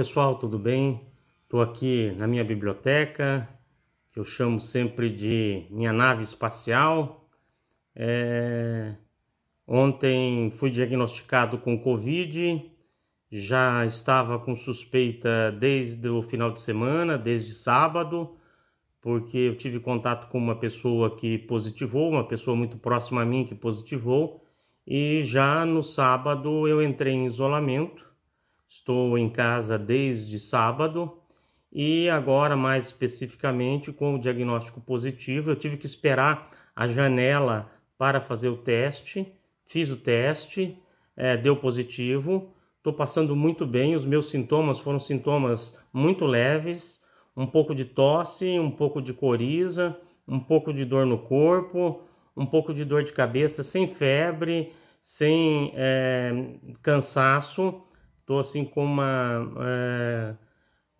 Pessoal, tudo bem? Estou aqui na minha biblioteca, que eu chamo sempre de minha nave espacial. É... Ontem fui diagnosticado com Covid, já estava com suspeita desde o final de semana, desde sábado, porque eu tive contato com uma pessoa que positivou, uma pessoa muito próxima a mim que positivou, e já no sábado eu entrei em isolamento Estou em casa desde sábado e agora, mais especificamente, com o diagnóstico positivo, eu tive que esperar a janela para fazer o teste. Fiz o teste, é, deu positivo. Estou passando muito bem. Os meus sintomas foram sintomas muito leves: um pouco de tosse, um pouco de coriza, um pouco de dor no corpo, um pouco de dor de cabeça, sem febre, sem é, cansaço estou assim com uma é,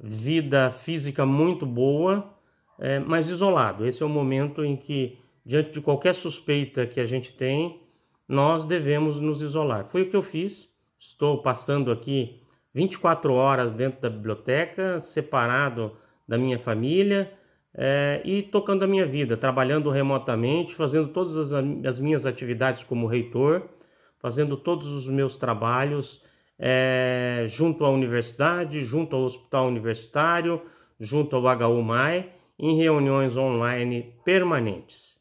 vida física muito boa, é, mas isolado. Esse é o momento em que, diante de qualquer suspeita que a gente tem, nós devemos nos isolar. Foi o que eu fiz. Estou passando aqui 24 horas dentro da biblioteca, separado da minha família é, e tocando a minha vida, trabalhando remotamente, fazendo todas as, as minhas atividades como reitor, fazendo todos os meus trabalhos é, junto à universidade, junto ao hospital universitário, junto ao HUMAI, em reuniões online permanentes.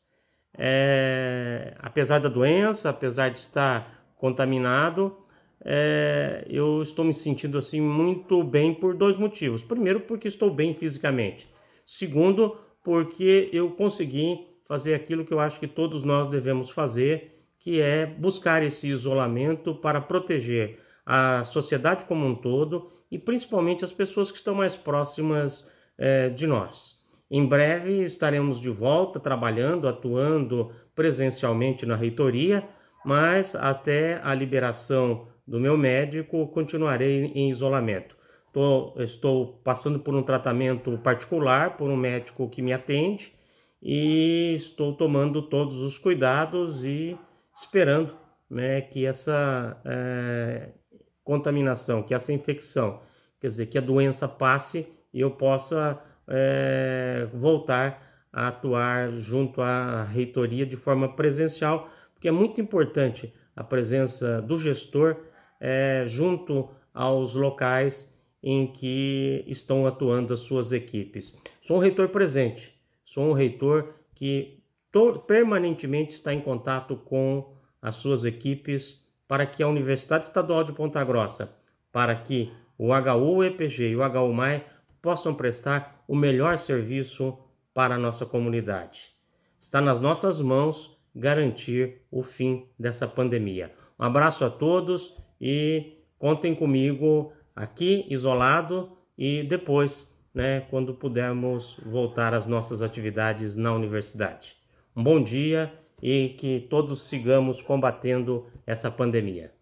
É, apesar da doença, apesar de estar contaminado, é, eu estou me sentindo assim muito bem por dois motivos. Primeiro, porque estou bem fisicamente. Segundo, porque eu consegui fazer aquilo que eu acho que todos nós devemos fazer, que é buscar esse isolamento para proteger a sociedade como um todo e principalmente as pessoas que estão mais próximas é, de nós. Em breve estaremos de volta trabalhando, atuando presencialmente na reitoria, mas até a liberação do meu médico continuarei em isolamento. Tô, estou passando por um tratamento particular por um médico que me atende e estou tomando todos os cuidados e esperando né, que essa é, contaminação, que essa infecção, quer dizer, que a doença passe e eu possa é, voltar a atuar junto à reitoria de forma presencial, porque é muito importante a presença do gestor é, junto aos locais em que estão atuando as suas equipes. Sou um reitor presente, sou um reitor que permanentemente está em contato com as suas equipes, para que a Universidade Estadual de Ponta Grossa, para que o HU EPG e o HUMAI possam prestar o melhor serviço para a nossa comunidade. Está nas nossas mãos garantir o fim dessa pandemia. Um abraço a todos e contem comigo aqui isolado e depois, né, quando pudermos voltar às nossas atividades na universidade. Um bom dia e que todos sigamos combatendo essa pandemia.